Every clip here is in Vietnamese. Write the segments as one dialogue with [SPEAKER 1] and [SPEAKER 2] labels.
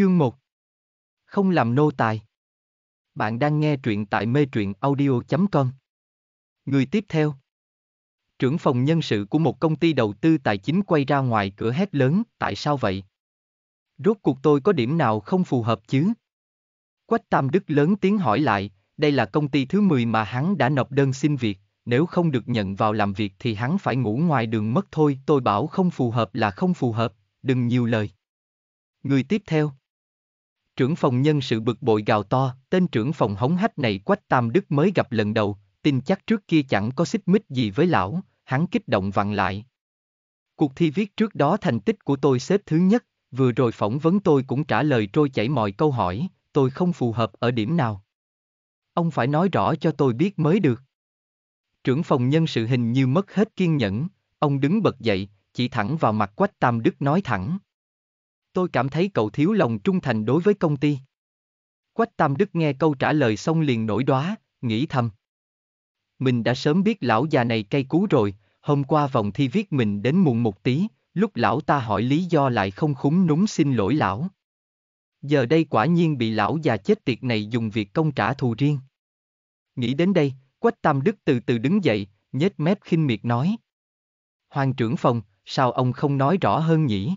[SPEAKER 1] Chương 1 Không làm nô tài Bạn đang nghe truyện tại mê truyện audio.com Người tiếp theo Trưởng phòng nhân sự của một công ty đầu tư tài chính quay ra ngoài cửa hét lớn, tại sao vậy? Rốt cuộc tôi có điểm nào không phù hợp chứ? Quách Tam Đức lớn tiếng hỏi lại, đây là công ty thứ 10 mà hắn đã nộp đơn xin việc, nếu không được nhận vào làm việc thì hắn phải ngủ ngoài đường mất thôi, tôi bảo không phù hợp là không phù hợp, đừng nhiều lời. Người tiếp theo Trưởng phòng nhân sự bực bội gào to, tên trưởng phòng hống hách này Quách Tam Đức mới gặp lần đầu, tin chắc trước kia chẳng có xích mích gì với lão, hắn kích động vặn lại. Cuộc thi viết trước đó thành tích của tôi xếp thứ nhất, vừa rồi phỏng vấn tôi cũng trả lời trôi chảy mọi câu hỏi, tôi không phù hợp ở điểm nào. Ông phải nói rõ cho tôi biết mới được. Trưởng phòng nhân sự hình như mất hết kiên nhẫn, ông đứng bật dậy, chỉ thẳng vào mặt Quách Tam Đức nói thẳng. Tôi cảm thấy cậu thiếu lòng trung thành đối với công ty. Quách Tam Đức nghe câu trả lời xong liền nổi đóa, nghĩ thầm. Mình đã sớm biết lão già này cay cú rồi, hôm qua vòng thi viết mình đến muộn một tí, lúc lão ta hỏi lý do lại không khúng núng xin lỗi lão. Giờ đây quả nhiên bị lão già chết tiệt này dùng việc công trả thù riêng. Nghĩ đến đây, Quách Tam Đức từ từ đứng dậy, nhếch mép khinh miệt nói. Hoàng trưởng phòng, sao ông không nói rõ hơn nhỉ?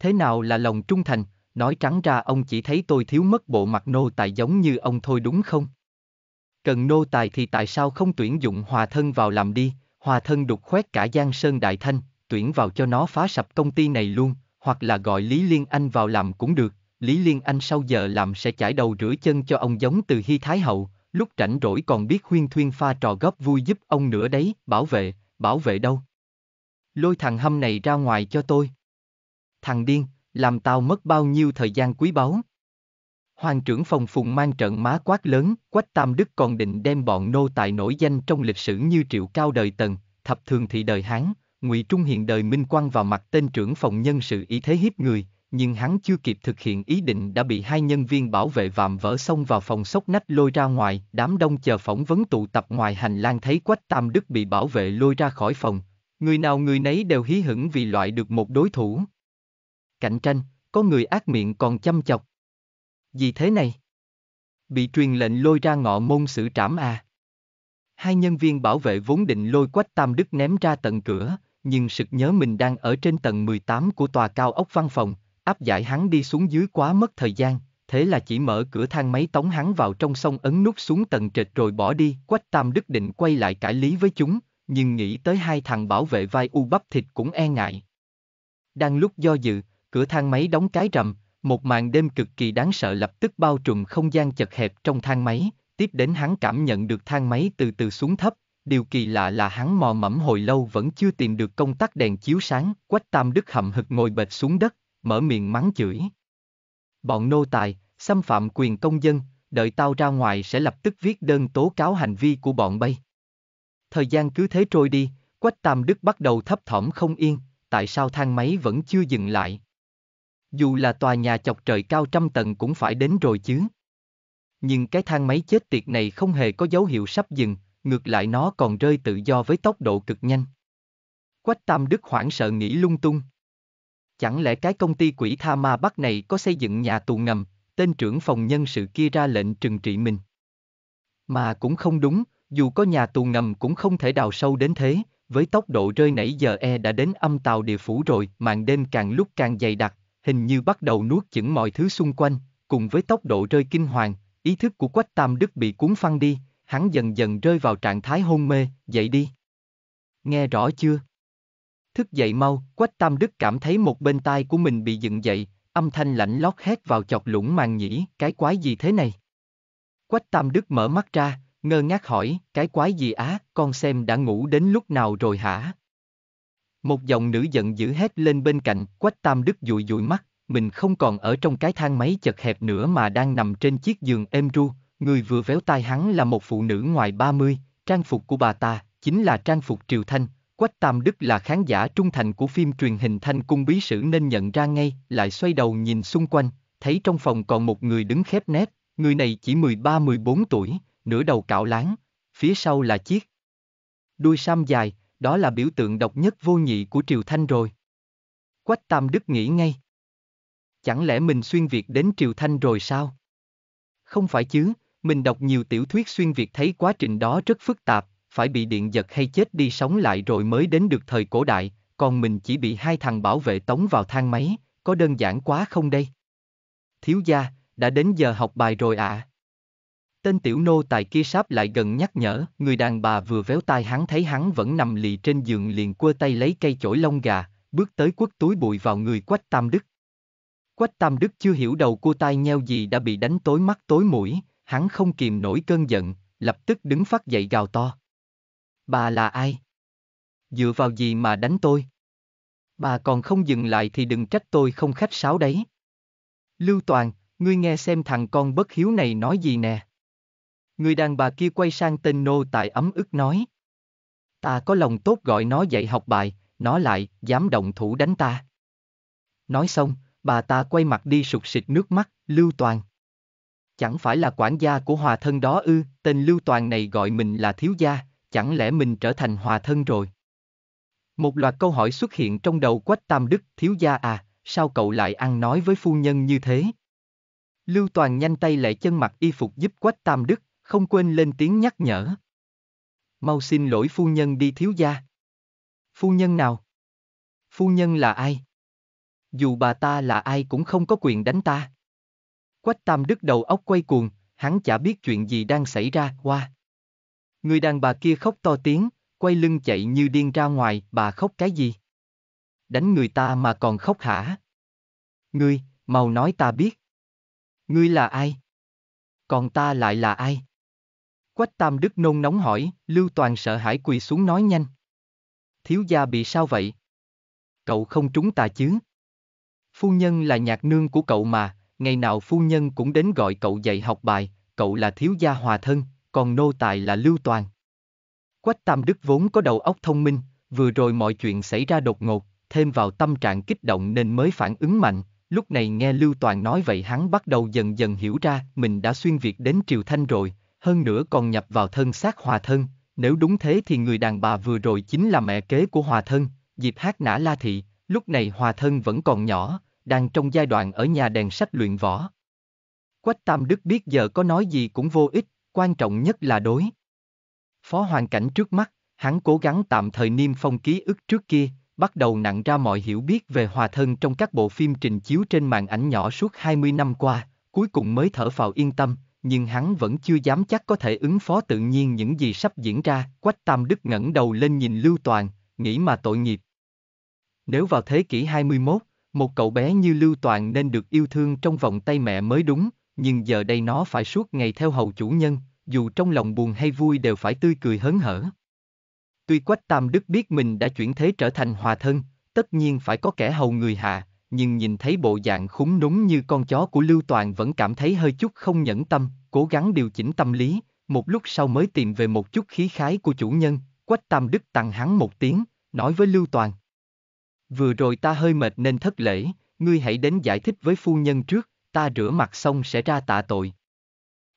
[SPEAKER 1] Thế nào là lòng trung thành, nói trắng ra ông chỉ thấy tôi thiếu mất bộ mặt nô tài giống như ông thôi đúng không? Cần nô tài thì tại sao không tuyển dụng hòa thân vào làm đi, hòa thân đục khoét cả Giang Sơn Đại Thanh, tuyển vào cho nó phá sập công ty này luôn, hoặc là gọi Lý Liên Anh vào làm cũng được, Lý Liên Anh sau giờ làm sẽ chải đầu rửa chân cho ông giống từ Hy Thái Hậu, lúc rảnh rỗi còn biết huyên thuyên pha trò góp vui giúp ông nữa đấy, bảo vệ, bảo vệ đâu. Lôi thằng hâm này ra ngoài cho tôi thằng điên, làm tao mất bao nhiêu thời gian quý báu. Hoàng trưởng phòng phùng mang trận má quát lớn, quách tam đức còn định đem bọn nô tài nổi danh trong lịch sử như triệu cao đời tần, thập thường thị đời Hán, ngụy Trung hiện đời Minh Quang vào mặt tên trưởng phòng nhân sự ý thế hiếp người, nhưng hắn chưa kịp thực hiện ý định đã bị hai nhân viên bảo vệ vạm vỡ xông vào phòng sốc nách lôi ra ngoài, đám đông chờ phỏng vấn tụ tập ngoài hành lang thấy Quách Tam Đức bị bảo vệ lôi ra khỏi phòng. Người nào người nấy đều hí hửng vì loại được một đối thủ cạnh tranh, có người ác miệng còn chăm chọc. Gì thế này? Bị truyền lệnh lôi ra ngọ môn xử trảm à? Hai nhân viên bảo vệ vốn định lôi quách Tam Đức ném ra tận cửa, nhưng sực nhớ mình đang ở trên tầng 18 của tòa cao ốc văn phòng, áp giải hắn đi xuống dưới quá mất thời gian, thế là chỉ mở cửa thang máy tống hắn vào trong sông ấn nút xuống tầng trệt rồi bỏ đi. Quách Tam Đức định quay lại cải lý với chúng, nhưng nghĩ tới hai thằng bảo vệ vai u bắp thịt cũng e ngại. Đang lúc do dự, cửa thang máy đóng cái rầm, một màn đêm cực kỳ đáng sợ lập tức bao trùm không gian chật hẹp trong thang máy, tiếp đến hắn cảm nhận được thang máy từ từ xuống thấp, điều kỳ lạ là hắn mò mẫm hồi lâu vẫn chưa tìm được công tắc đèn chiếu sáng, quách tam đức hậm hực ngồi bệt xuống đất, mở miệng mắng chửi. Bọn nô tài, xâm phạm quyền công dân, đợi tao ra ngoài sẽ lập tức viết đơn tố cáo hành vi của bọn bay. Thời gian cứ thế trôi đi, quách tam đức bắt đầu thấp thỏm không yên, tại sao thang máy vẫn chưa dừng lại, dù là tòa nhà chọc trời cao trăm tầng cũng phải đến rồi chứ. Nhưng cái thang máy chết tiệt này không hề có dấu hiệu sắp dừng, ngược lại nó còn rơi tự do với tốc độ cực nhanh. Quách Tam Đức hoảng sợ nghĩ lung tung. Chẳng lẽ cái công ty quỷ tha ma bắc này có xây dựng nhà tù ngầm, tên trưởng phòng nhân sự kia ra lệnh trừng trị mình. Mà cũng không đúng, dù có nhà tù ngầm cũng không thể đào sâu đến thế, với tốc độ rơi nãy giờ e đã đến âm tàu địa phủ rồi, màn đêm càng lúc càng dày đặc, hình như bắt đầu nuốt chửng mọi thứ xung quanh, cùng với tốc độ rơi kinh hoàng, ý thức của Quách Tam Đức bị cuốn phăng đi, hắn dần dần rơi vào trạng thái hôn mê, dậy đi. Nghe rõ chưa? Thức dậy mau, Quách Tam Đức cảm thấy một bên tai của mình bị dựng dậy, âm thanh lạnh lót hét vào chọc lũng màng nhĩ, cái quái gì thế này? Quách Tam Đức mở mắt ra, ngơ ngác hỏi, cái quái gì á, con xem đã ngủ đến lúc nào rồi hả? Một giọng nữ giận dữ hét lên bên cạnh, quách tam đức dụi dụi mắt, mình không còn ở trong cái thang máy chật hẹp nữa mà đang nằm trên chiếc giường êm ru, người vừa véo tai hắn là một phụ nữ ngoài 30, trang phục của bà ta, chính là trang phục triều thanh, Quách Tam Đức là khán giả trung thành của phim truyền hình Thanh Cung Bí Sử nên nhận ra ngay, lại xoay đầu nhìn xung quanh, thấy trong phòng còn một người đứng khép nét, người này chỉ 13-14 tuổi, nửa đầu cạo láng, phía sau là chiếc đuôi sam dài, đó là biểu tượng độc nhất vô nhị của Triều Thanh rồi. Quách Tam Đức nghĩ ngay. Chẳng lẽ mình xuyên Việt đến Triều Thanh rồi sao? Không phải chứ, mình đọc nhiều tiểu thuyết xuyên Việt thấy quá trình đó rất phức tạp, phải bị điện giật hay chết đi sống lại rồi mới đến được thời cổ đại, còn mình chỉ bị hai thằng bảo vệ tống vào thang máy, có đơn giản quá không đây? Thiếu gia, đã đến giờ học bài rồi ạ. À? Tên tiểu nô tài kia sáp lại gần nhắc nhở, người đàn bà vừa véo tai hắn thấy hắn vẫn nằm lì trên giường liền quơ tay lấy cây chổi lông gà, bước tới quất túi bụi vào người quách tam đức. Quách tam đức chưa hiểu đầu cua tai nheo gì đã bị đánh tối mắt tối mũi, hắn không kìm nổi cơn giận, lập tức đứng phát dậy gào to. Bà là ai? Dựa vào gì mà đánh tôi? Bà còn không dừng lại thì đừng trách tôi không khách sáo đấy. Lưu Toàn, ngươi nghe xem thằng con bất hiếu này nói gì nè. Người đàn bà kia quay sang tên nô tài ấm ức nói. Ta có lòng tốt gọi nó dạy học bài, nó lại, dám động thủ đánh ta. Nói xong, bà ta quay mặt đi sụt sịt nước mắt, Lưu Toàn. Chẳng phải là quản gia của hòa thân đó ư, tên Lưu Toàn này gọi mình là thiếu gia, chẳng lẽ mình trở thành hòa thân rồi? Một loạt câu hỏi xuất hiện trong đầu quách tam đức, thiếu gia à, sao cậu lại ăn nói với phu nhân như thế? Lưu Toàn nhanh tay lại chân mặc y phục giúp quách tam đức, không quên lên tiếng nhắc nhở. Mau xin lỗi phu nhân đi thiếu gia. Phu nhân nào? Phu nhân là ai? Dù bà ta là ai cũng không có quyền đánh ta. Quách Tam đứt đầu óc quay cuồng, hắn chả biết chuyện gì đang xảy ra, qua. Người đàn bà kia khóc to tiếng, quay lưng chạy như điên ra ngoài, bà khóc cái gì? Đánh người ta mà còn khóc hả? Ngươi, mau nói ta biết. Ngươi là ai? Còn ta lại là ai? Quách Tam Đức nôn nóng hỏi, Lưu Toàn sợ hãi quỳ xuống nói nhanh. Thiếu gia bị sao vậy? Cậu không trúng tà chứ? Phu nhân là nhạc nương của cậu mà, ngày nào phu nhân cũng đến gọi cậu dạy học bài, cậu là thiếu gia hòa thân, còn nô tài là Lưu Toàn. Quách Tam Đức vốn có đầu óc thông minh, vừa rồi mọi chuyện xảy ra đột ngột, thêm vào tâm trạng kích động nên mới phản ứng mạnh, lúc này nghe Lưu Toàn nói vậy hắn bắt đầu dần dần hiểu ra mình đã xuyên Việt đến Triều Thanh rồi, hơn nữa còn nhập vào thân xác hòa thân, nếu đúng thế thì người đàn bà vừa rồi chính là mẹ kế của hòa thân, Diệp Hát Nã La Thị, lúc này hòa thân vẫn còn nhỏ, đang trong giai đoạn ở nhà đèn sách luyện võ. Quách Tam Đức biết giờ có nói gì cũng vô ích, quan trọng nhất là đối. Phó hoàn cảnh trước mắt, hắn cố gắng tạm thời niêm phong ký ức trước kia, bắt đầu nặng ra mọi hiểu biết về hòa thân trong các bộ phim trình chiếu trên màn ảnh nhỏ suốt 20 năm qua, cuối cùng mới thở phào yên tâm, nhưng hắn vẫn chưa dám chắc có thể ứng phó tự nhiên những gì sắp diễn ra. Quách Tam Đức ngẩng đầu lên nhìn Lưu Toàn, nghĩ mà tội nghiệp. Nếu vào thế kỷ 21, một cậu bé như Lưu Toàn nên được yêu thương trong vòng tay mẹ mới đúng, nhưng giờ đây nó phải suốt ngày theo hầu chủ nhân, dù trong lòng buồn hay vui đều phải tươi cười hớn hở. Tuy Quách Tam Đức biết mình đã chuyển thế trở thành hòa thân, tất nhiên phải có kẻ hầu người hạ, nhưng nhìn thấy bộ dạng khúng núng như con chó của Lưu Toàn vẫn cảm thấy hơi chút không nhẫn tâm, cố gắng điều chỉnh tâm lý, một lúc sau mới tìm về một chút khí khái của chủ nhân, Quách Tam Đức tặng hắn một tiếng, nói với Lưu Toàn. Vừa rồi ta hơi mệt nên thất lễ, ngươi hãy đến giải thích với phu nhân trước, ta rửa mặt xong sẽ ra tạ tội.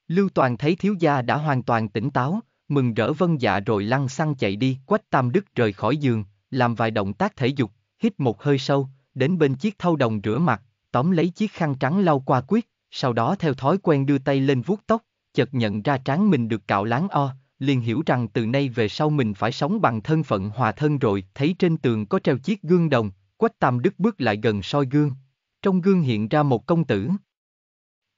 [SPEAKER 1] Lưu Toàn thấy thiếu gia đã hoàn toàn tỉnh táo, mừng rỡ vân dạ rồi lăn xăng chạy đi, Quách Tam Đức rời khỏi giường, làm vài động tác thể dục, hít một hơi sâu, đến bên chiếc thau đồng rửa mặt, tóm lấy chiếc khăn trắng lau qua quyết, sau đó theo thói quen đưa tay lên vuốt tóc, chợt nhận ra trán mình được cạo láng o, liền hiểu rằng từ nay về sau mình phải sống bằng thân phận hòa thân rồi, thấy trên tường có treo chiếc gương đồng, quách tam đức bước lại gần soi gương. Trong gương hiện ra một công tử.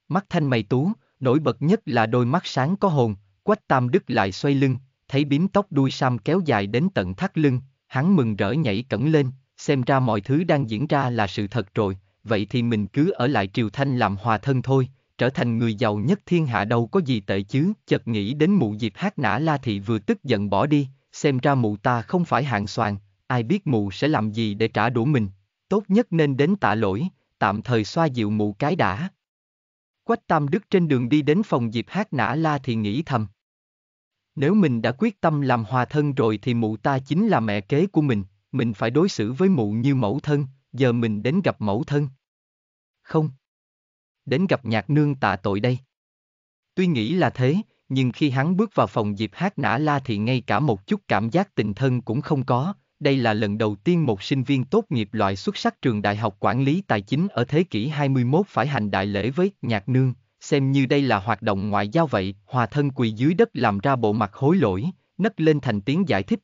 [SPEAKER 1] Mắt thanh mày tú, nổi bật nhất là đôi mắt sáng có hồn, quách tam đức lại xoay lưng, thấy bím tóc đuôi sam kéo dài đến tận thắt lưng, hắn mừng rỡ nhảy cẩn lên, xem ra mọi thứ đang diễn ra là sự thật rồi, vậy thì mình cứ ở lại Triều Thanh làm hòa thân thôi, trở thành người giàu nhất thiên hạ đâu có gì tệ chứ, chợt nghĩ đến mụ dịp hát nã la thị vừa tức giận bỏ đi, xem ra mụ ta không phải hạng soàn, ai biết mụ sẽ làm gì để trả đũa mình, tốt nhất nên đến tạ lỗi, tạm thời xoa dịu mụ cái đã. Quách Tam Đức trên đường đi đến phòng dịp hát nã la thì nghĩ thầm. Nếu mình đã quyết tâm làm hòa thân rồi thì mụ ta chính là mẹ kế của mình, mình phải đối xử với mụ như mẫu thân, giờ mình đến gặp mẫu thân. Không. Đến gặp nhạc nương tạ tội đây. Tuy nghĩ là thế, nhưng khi hắn bước vào phòng Diệp Hát Nã La thì ngay cả một chút cảm giác tình thân cũng không có. Đây là lần đầu tiên một sinh viên tốt nghiệp loại xuất sắc trường Đại học Quản lý Tài chính ở thế kỷ 21 phải hành đại lễ với nhạc nương, xem như đây là hoạt động ngoại giao vậy, hòa thân quỳ dưới đất làm ra bộ mặt hối lỗi, nấc lên thành tiếng giải thích,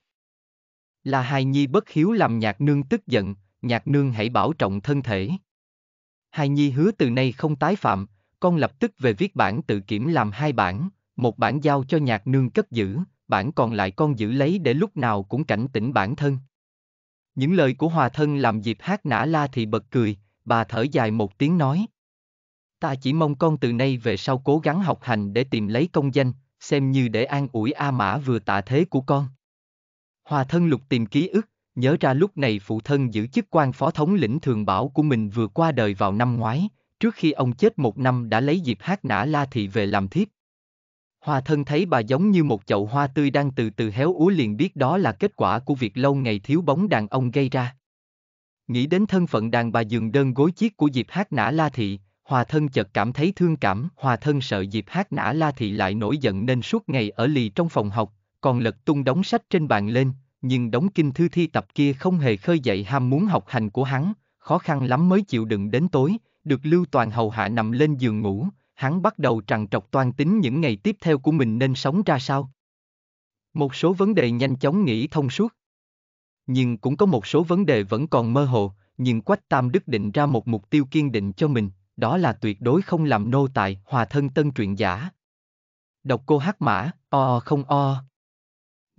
[SPEAKER 1] là hai nhi bất hiếu làm nhạc nương tức giận, nhạc nương hãy bảo trọng thân thể. hai nhi hứa từ nay không tái phạm, con lập tức về viết bản tự kiểm làm hai bản, một bản giao cho nhạc nương cất giữ, bản còn lại con giữ lấy để lúc nào cũng cảnh tỉnh bản thân. Những lời của hòa thân làm dịp hát nã la thì bật cười, bà thở dài một tiếng nói. Ta chỉ mong con từ nay về sau cố gắng học hành để tìm lấy công danh, xem như để an ủi A Mã vừa tạ thế của con. Hòa thân lục tìm ký ức, nhớ ra lúc này phụ thân giữ chức quan phó thống lĩnh thường bảo của mình vừa qua đời vào năm ngoái, trước khi ông chết một năm đã lấy dịp hát nã La Thị về làm thiếp. Hòa thân thấy bà giống như một chậu hoa tươi đang từ từ héo úa liền biết đó là kết quả của việc lâu ngày thiếu bóng đàn ông gây ra. Nghĩ đến thân phận đàn bà giường đơn gối chiếc của Diệp Hát Nã La Thị, Hòa thân chợt cảm thấy thương cảm, Hòa thân sợ Diệp Hát Nã La Thị lại nổi giận nên suốt ngày ở lì trong phòng học, còn lật tung đóng sách trên bàn lên, nhưng đóng kinh thư thi tập kia không hề khơi dậy ham muốn học hành của hắn, khó khăn lắm mới chịu đựng đến tối, được Lưu Toàn hầu hạ nằm lên giường ngủ, hắn bắt đầu trằn trọc toan tính những ngày tiếp theo của mình nên sống ra sao. Một số vấn đề nhanh chóng nghĩ thông suốt. Nhưng cũng có một số vấn đề vẫn còn mơ hồ, nhưng Quách Tam Đức định ra một mục tiêu kiên định cho mình, đó là tuyệt đối không làm nô tài hòa thân tân truyện giả. Đọc cô hát mã, o không o.